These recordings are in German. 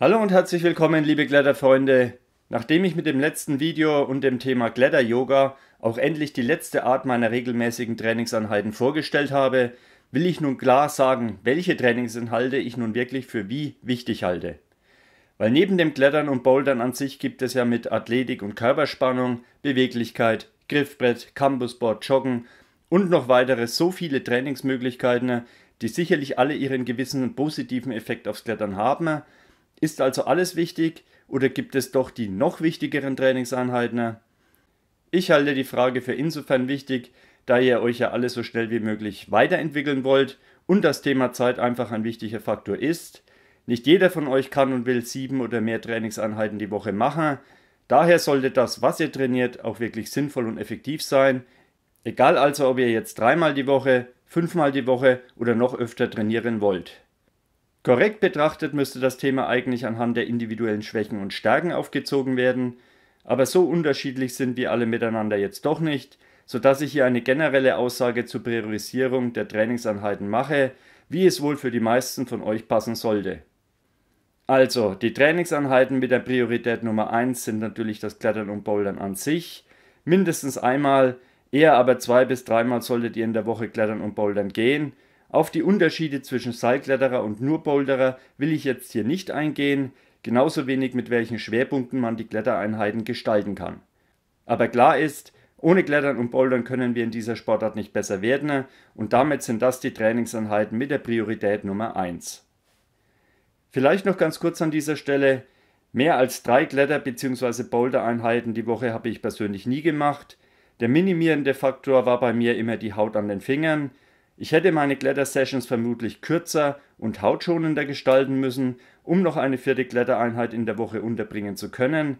Hallo und herzlich willkommen, liebe Kletterfreunde. Nachdem ich mit dem letzten Video und dem Thema Kletter-Yoga auch endlich die letzte Art meiner regelmäßigen Trainingsanheiten vorgestellt habe, will ich nun klar sagen, welche Trainingsinhalte ich nun wirklich für wie wichtig halte. Weil neben dem Klettern und Bouldern an sich gibt es ja mit Athletik und Körperspannung, Beweglichkeit, Griffbrett, Campusboard, Joggen und noch weiteres so viele Trainingsmöglichkeiten, die sicherlich alle ihren gewissen positiven Effekt aufs Klettern haben, ist also alles wichtig oder gibt es doch die noch wichtigeren Trainingseinheiten? Ich halte die Frage für insofern wichtig, da ihr euch ja alles so schnell wie möglich weiterentwickeln wollt und das Thema Zeit einfach ein wichtiger Faktor ist. Nicht jeder von euch kann und will sieben oder mehr Trainingseinheiten die Woche machen. Daher sollte das, was ihr trainiert, auch wirklich sinnvoll und effektiv sein. Egal also, ob ihr jetzt dreimal die Woche, fünfmal die Woche oder noch öfter trainieren wollt. Korrekt betrachtet müsste das Thema eigentlich anhand der individuellen Schwächen und Stärken aufgezogen werden, aber so unterschiedlich sind wir alle miteinander jetzt doch nicht, sodass ich hier eine generelle Aussage zur Priorisierung der Trainingseinheiten mache, wie es wohl für die meisten von euch passen sollte. Also, die Trainingseinheiten mit der Priorität Nummer 1 sind natürlich das Klettern und Bouldern an sich. Mindestens einmal, eher aber zwei bis dreimal solltet ihr in der Woche Klettern und Bouldern gehen – auf die Unterschiede zwischen Seilkletterer und nur will ich jetzt hier nicht eingehen, genauso wenig mit welchen Schwerpunkten man die Klettereinheiten gestalten kann. Aber klar ist, ohne Klettern und Bouldern können wir in dieser Sportart nicht besser werden und damit sind das die Trainingseinheiten mit der Priorität Nummer 1. Vielleicht noch ganz kurz an dieser Stelle, mehr als drei Kletter- bzw. Bouldereinheiten die Woche habe ich persönlich nie gemacht. Der minimierende Faktor war bei mir immer die Haut an den Fingern, ich hätte meine Klettersessions vermutlich kürzer und hautschonender gestalten müssen, um noch eine vierte Klettereinheit in der Woche unterbringen zu können.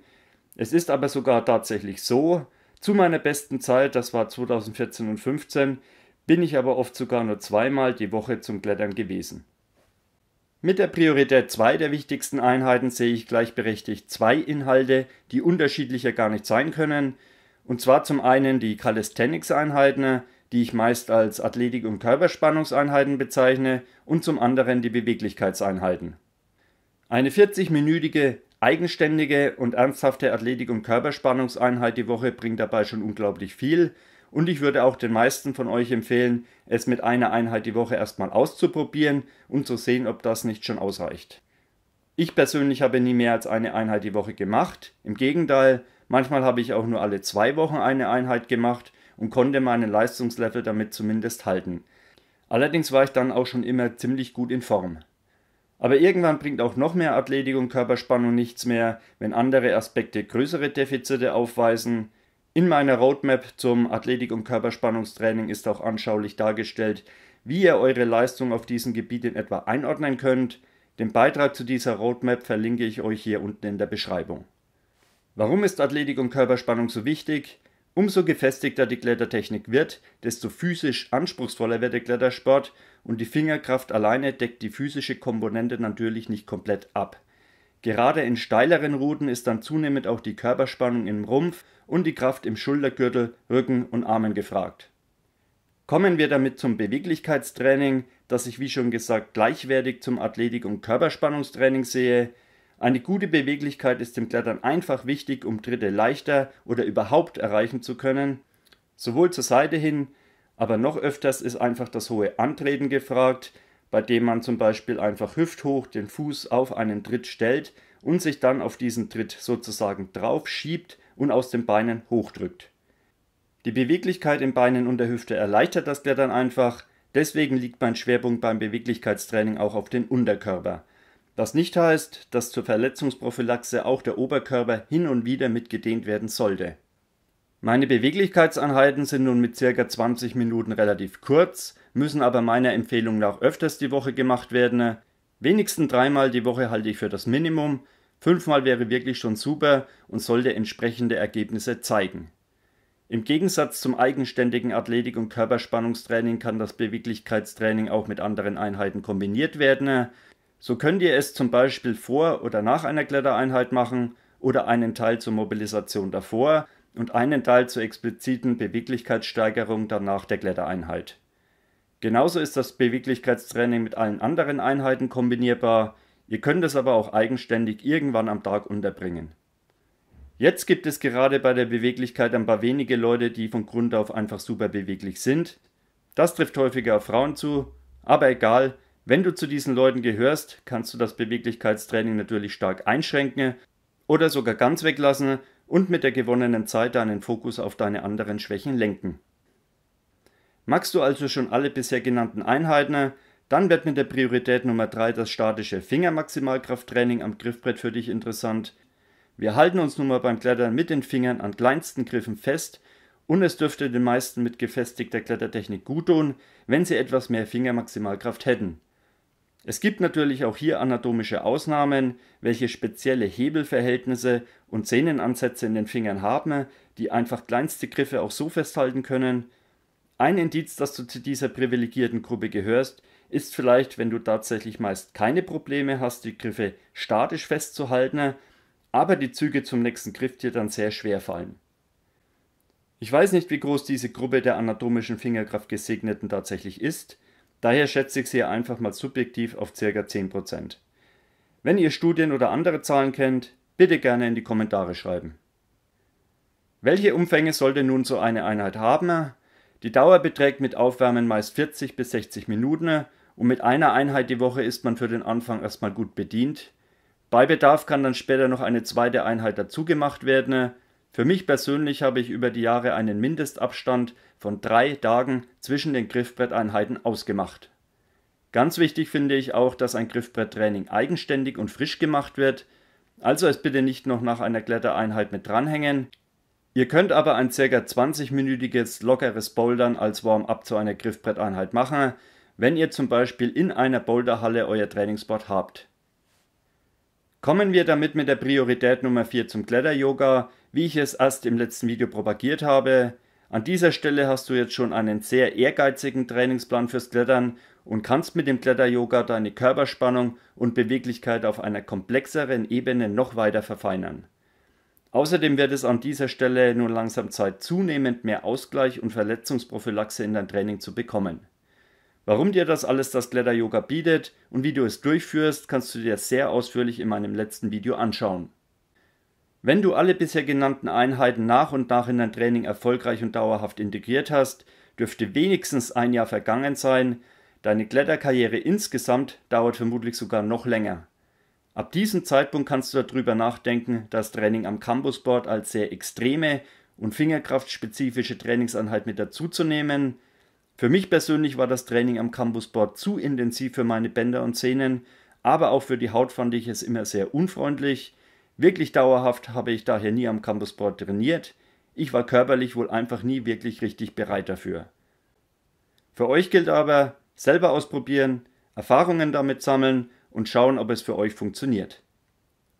Es ist aber sogar tatsächlich so, zu meiner besten Zeit, das war 2014 und 2015, bin ich aber oft sogar nur zweimal die Woche zum Klettern gewesen. Mit der Priorität 2 der wichtigsten Einheiten sehe ich gleichberechtigt zwei Inhalte, die unterschiedlicher gar nicht sein können, und zwar zum einen die Calisthenics-Einheiten, die ich meist als Athletik- und Körperspannungseinheiten bezeichne, und zum anderen die Beweglichkeitseinheiten. Eine 40-minütige, eigenständige und ernsthafte Athletik- und Körperspannungseinheit die Woche bringt dabei schon unglaublich viel, und ich würde auch den meisten von euch empfehlen, es mit einer Einheit die Woche erstmal auszuprobieren und zu sehen, ob das nicht schon ausreicht. Ich persönlich habe nie mehr als eine Einheit die Woche gemacht. Im Gegenteil, manchmal habe ich auch nur alle zwei Wochen eine Einheit gemacht und konnte meinen Leistungslevel damit zumindest halten. Allerdings war ich dann auch schon immer ziemlich gut in Form. Aber irgendwann bringt auch noch mehr Athletik und Körperspannung nichts mehr, wenn andere Aspekte größere Defizite aufweisen. In meiner Roadmap zum Athletik- und Körperspannungstraining ist auch anschaulich dargestellt, wie ihr eure Leistung auf diesem Gebiet in etwa einordnen könnt. Den Beitrag zu dieser Roadmap verlinke ich euch hier unten in der Beschreibung. Warum ist Athletik und Körperspannung so wichtig? Umso gefestigter die Klettertechnik wird, desto physisch anspruchsvoller wird der Klettersport und die Fingerkraft alleine deckt die physische Komponente natürlich nicht komplett ab. Gerade in steileren Routen ist dann zunehmend auch die Körperspannung im Rumpf und die Kraft im Schultergürtel, Rücken und Armen gefragt. Kommen wir damit zum Beweglichkeitstraining, das ich wie schon gesagt gleichwertig zum Athletik- und Körperspannungstraining sehe. Eine gute Beweglichkeit ist im Klettern einfach wichtig, um Tritte leichter oder überhaupt erreichen zu können, sowohl zur Seite hin, aber noch öfters ist einfach das hohe Antreten gefragt, bei dem man zum Beispiel einfach hüfthoch den Fuß auf einen Tritt stellt und sich dann auf diesen Tritt sozusagen drauf schiebt und aus den Beinen hochdrückt. Die Beweglichkeit in Beinen und der Hüfte erleichtert das Klettern einfach, deswegen liegt mein Schwerpunkt beim Beweglichkeitstraining auch auf den Unterkörper. Was nicht heißt, dass zur Verletzungsprophylaxe auch der Oberkörper hin und wieder mitgedehnt werden sollte. Meine Beweglichkeitseinheiten sind nun mit ca. 20 Minuten relativ kurz, müssen aber meiner Empfehlung nach öfters die Woche gemacht werden. Wenigstens dreimal die Woche halte ich für das Minimum, fünfmal wäre wirklich schon super und sollte entsprechende Ergebnisse zeigen. Im Gegensatz zum eigenständigen Athletik- und Körperspannungstraining kann das Beweglichkeitstraining auch mit anderen Einheiten kombiniert werden. So könnt ihr es zum Beispiel vor oder nach einer Klettereinheit machen oder einen Teil zur Mobilisation davor und einen Teil zur expliziten Beweglichkeitssteigerung danach der Klettereinheit. Genauso ist das Beweglichkeitstraining mit allen anderen Einheiten kombinierbar, ihr könnt es aber auch eigenständig irgendwann am Tag unterbringen. Jetzt gibt es gerade bei der Beweglichkeit ein paar wenige Leute, die von Grund auf einfach super beweglich sind. Das trifft häufiger auf Frauen zu, aber egal, wenn du zu diesen Leuten gehörst, kannst du das Beweglichkeitstraining natürlich stark einschränken oder sogar ganz weglassen und mit der gewonnenen Zeit deinen Fokus auf deine anderen Schwächen lenken. Magst du also schon alle bisher genannten Einheiten, dann wird mit der Priorität Nummer 3 das statische Fingermaximalkrafttraining am Griffbrett für dich interessant. Wir halten uns nun mal beim Klettern mit den Fingern an kleinsten Griffen fest und es dürfte den meisten mit gefestigter Klettertechnik gut tun, wenn sie etwas mehr Fingermaximalkraft hätten. Es gibt natürlich auch hier anatomische Ausnahmen, welche spezielle Hebelverhältnisse und Sehnenansätze in den Fingern haben, die einfach kleinste Griffe auch so festhalten können. Ein Indiz, dass du zu dieser privilegierten Gruppe gehörst, ist vielleicht, wenn du tatsächlich meist keine Probleme hast, die Griffe statisch festzuhalten, aber die Züge zum nächsten Griff dir dann sehr schwer fallen. Ich weiß nicht, wie groß diese Gruppe der anatomischen Fingerkraftgesegneten tatsächlich ist, Daher schätze ich sie einfach mal subjektiv auf ca. 10%. Wenn ihr Studien oder andere Zahlen kennt, bitte gerne in die Kommentare schreiben. Welche Umfänge sollte nun so eine Einheit haben? Die Dauer beträgt mit Aufwärmen meist 40 bis 60 Minuten und mit einer Einheit die Woche ist man für den Anfang erstmal gut bedient. Bei Bedarf kann dann später noch eine zweite Einheit dazu gemacht werden, für mich persönlich habe ich über die Jahre einen Mindestabstand von drei Tagen zwischen den Griffbretteinheiten ausgemacht. Ganz wichtig finde ich auch, dass ein Griffbretttraining eigenständig und frisch gemacht wird, also es bitte nicht noch nach einer Klettereinheit mit dranhängen. Ihr könnt aber ein ca. 20-minütiges lockeres Bouldern als Warm-up zu einer Griffbretteinheit machen, wenn ihr zum Beispiel in einer Boulderhalle euer Trainingsboard habt. Kommen wir damit mit der Priorität Nummer 4 zum Kletter-Yoga, wie ich es erst im letzten Video propagiert habe. An dieser Stelle hast du jetzt schon einen sehr ehrgeizigen Trainingsplan fürs Klettern und kannst mit dem Kletter-Yoga deine Körperspannung und Beweglichkeit auf einer komplexeren Ebene noch weiter verfeinern. Außerdem wird es an dieser Stelle nun langsam Zeit, zunehmend mehr Ausgleich und Verletzungsprophylaxe in dein Training zu bekommen. Warum dir das alles das Kletter-Yoga bietet und wie du es durchführst, kannst du dir sehr ausführlich in meinem letzten Video anschauen. Wenn du alle bisher genannten Einheiten nach und nach in dein Training erfolgreich und dauerhaft integriert hast, dürfte wenigstens ein Jahr vergangen sein, deine Kletterkarriere insgesamt dauert vermutlich sogar noch länger. Ab diesem Zeitpunkt kannst du darüber nachdenken, das Training am Campusboard als sehr extreme und fingerkraftspezifische Trainingseinheit mit dazuzunehmen. Für mich persönlich war das Training am Campusboard zu intensiv für meine Bänder und Sehnen, aber auch für die Haut fand ich es immer sehr unfreundlich. Wirklich dauerhaft habe ich daher nie am Campussport trainiert. Ich war körperlich wohl einfach nie wirklich richtig bereit dafür. Für euch gilt aber, selber ausprobieren, Erfahrungen damit sammeln und schauen, ob es für euch funktioniert.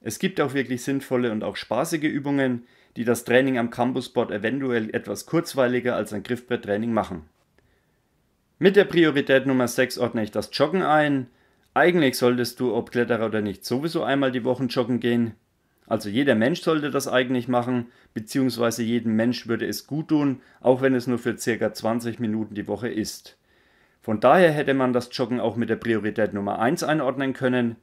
Es gibt auch wirklich sinnvolle und auch spaßige Übungen, die das Training am Campusboard eventuell etwas kurzweiliger als ein Griffbretttraining machen. Mit der Priorität Nummer 6 ordne ich das Joggen ein. Eigentlich solltest du, ob Kletterer oder nicht, sowieso einmal die Wochen joggen gehen. Also jeder Mensch sollte das eigentlich machen, beziehungsweise jedem Mensch würde es gut tun, auch wenn es nur für circa 20 Minuten die Woche ist. Von daher hätte man das Joggen auch mit der Priorität Nummer 1 einordnen können.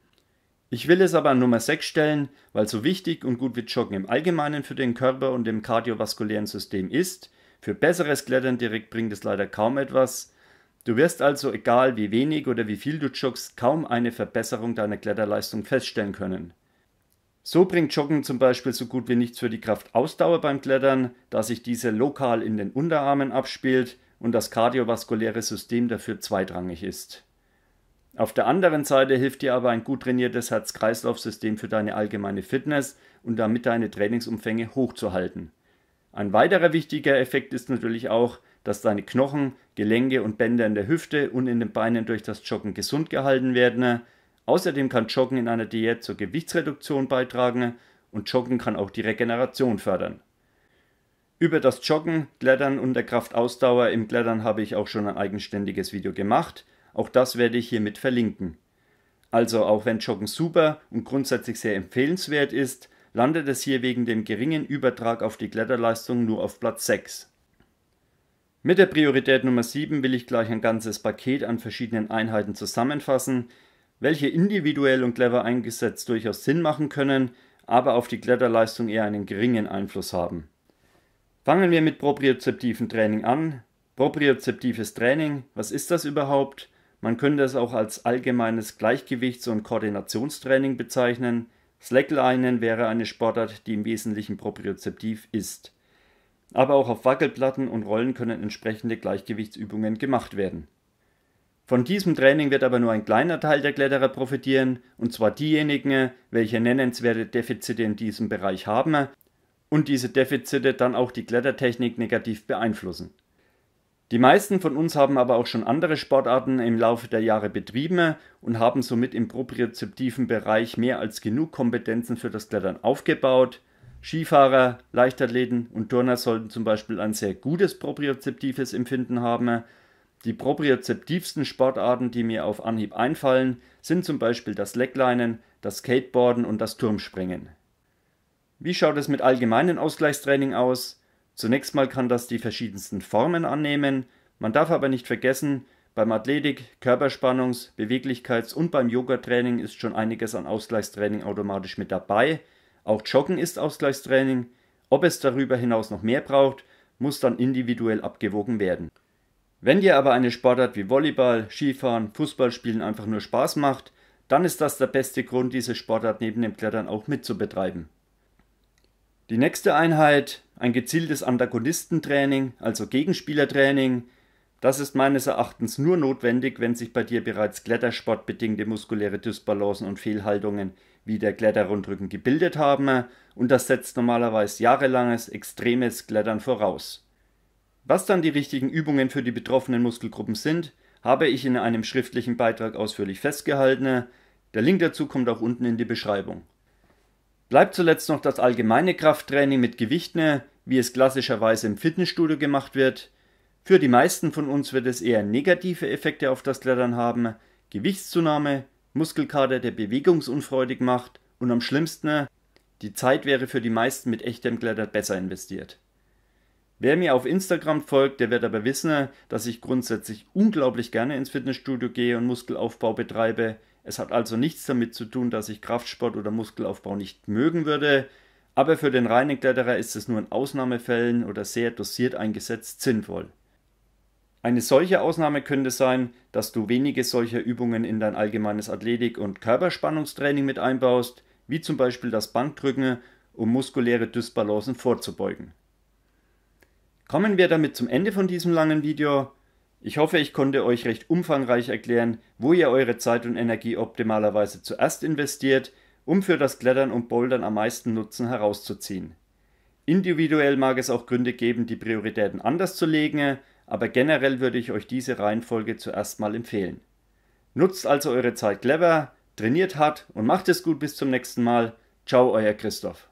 Ich will es aber an Nummer 6 stellen, weil so wichtig und gut wie Joggen im Allgemeinen für den Körper und dem kardiovaskulären System ist, für besseres Klettern direkt bringt es leider kaum etwas. Du wirst also, egal wie wenig oder wie viel du joggst, kaum eine Verbesserung deiner Kletterleistung feststellen können. So bringt Joggen zum Beispiel so gut wie nichts für die Kraftausdauer beim Klettern, da sich diese lokal in den Unterarmen abspielt und das kardiovaskuläre System dafür zweitrangig ist. Auf der anderen Seite hilft dir aber ein gut trainiertes Herz-Kreislauf-System für deine allgemeine Fitness und damit deine Trainingsumfänge hochzuhalten. Ein weiterer wichtiger Effekt ist natürlich auch, dass deine Knochen, Gelenke und Bänder in der Hüfte und in den Beinen durch das Joggen gesund gehalten werden Außerdem kann Joggen in einer Diät zur Gewichtsreduktion beitragen und Joggen kann auch die Regeneration fördern. Über das Joggen, Klettern und der Kraftausdauer im Klettern habe ich auch schon ein eigenständiges Video gemacht. Auch das werde ich hiermit verlinken. Also auch wenn Joggen super und grundsätzlich sehr empfehlenswert ist, landet es hier wegen dem geringen Übertrag auf die Kletterleistung nur auf Platz 6. Mit der Priorität Nummer 7 will ich gleich ein ganzes Paket an verschiedenen Einheiten zusammenfassen, welche individuell und clever eingesetzt durchaus Sinn machen können, aber auf die Kletterleistung eher einen geringen Einfluss haben. Fangen wir mit propriozeptiven Training an. Propriozeptives Training, was ist das überhaupt? Man könnte es auch als allgemeines Gleichgewichts- und Koordinationstraining bezeichnen. Slacklinen wäre eine Sportart, die im Wesentlichen propriozeptiv ist. Aber auch auf Wackelplatten und Rollen können entsprechende Gleichgewichtsübungen gemacht werden. Von diesem Training wird aber nur ein kleiner Teil der Kletterer profitieren, und zwar diejenigen, welche nennenswerte Defizite in diesem Bereich haben und diese Defizite dann auch die Klettertechnik negativ beeinflussen. Die meisten von uns haben aber auch schon andere Sportarten im Laufe der Jahre betrieben und haben somit im propriozeptiven Bereich mehr als genug Kompetenzen für das Klettern aufgebaut. Skifahrer, Leichtathleten und Turner sollten zum Beispiel ein sehr gutes propriozeptives Empfinden haben, die propriozeptivsten Sportarten, die mir auf Anhieb einfallen, sind zum Beispiel das Lecklinen, das Skateboarden und das Turmspringen. Wie schaut es mit allgemeinem Ausgleichstraining aus? Zunächst mal kann das die verschiedensten Formen annehmen, man darf aber nicht vergessen, beim Athletik, Körperspannungs-, Beweglichkeits- und beim yoga ist schon einiges an Ausgleichstraining automatisch mit dabei. Auch Joggen ist Ausgleichstraining. Ob es darüber hinaus noch mehr braucht, muss dann individuell abgewogen werden. Wenn dir aber eine Sportart wie Volleyball, Skifahren, Fußballspielen einfach nur Spaß macht, dann ist das der beste Grund, diese Sportart neben dem Klettern auch mitzubetreiben. Die nächste Einheit, ein gezieltes Antagonistentraining, also Gegenspielertraining, das ist meines Erachtens nur notwendig, wenn sich bei dir bereits klettersportbedingte muskuläre Dysbalancen und Fehlhaltungen wie der Kletterrundrücken gebildet haben und das setzt normalerweise jahrelanges extremes Klettern voraus. Was dann die richtigen Übungen für die betroffenen Muskelgruppen sind, habe ich in einem schriftlichen Beitrag ausführlich festgehalten. Der Link dazu kommt auch unten in die Beschreibung. Bleibt zuletzt noch das allgemeine Krafttraining mit Gewichten, wie es klassischerweise im Fitnessstudio gemacht wird. Für die meisten von uns wird es eher negative Effekte auf das Klettern haben. Gewichtszunahme, Muskelkater, der bewegungsunfreudig macht und am schlimmsten, die Zeit wäre für die meisten mit echtem Klettern besser investiert. Wer mir auf Instagram folgt, der wird aber wissen, dass ich grundsätzlich unglaublich gerne ins Fitnessstudio gehe und Muskelaufbau betreibe. Es hat also nichts damit zu tun, dass ich Kraftsport oder Muskelaufbau nicht mögen würde. Aber für den reinen Kletterer ist es nur in Ausnahmefällen oder sehr dosiert eingesetzt sinnvoll. Eine solche Ausnahme könnte sein, dass du wenige solcher Übungen in dein allgemeines Athletik- und Körperspannungstraining mit einbaust, wie zum Beispiel das Bankdrücken, um muskuläre Dysbalancen vorzubeugen. Kommen wir damit zum Ende von diesem langen Video. Ich hoffe, ich konnte euch recht umfangreich erklären, wo ihr eure Zeit und Energie optimalerweise zuerst investiert, um für das Klettern und Bouldern am meisten Nutzen herauszuziehen. Individuell mag es auch Gründe geben, die Prioritäten anders zu legen, aber generell würde ich euch diese Reihenfolge zuerst mal empfehlen. Nutzt also eure Zeit clever, trainiert hart und macht es gut bis zum nächsten Mal. Ciao, euer Christoph.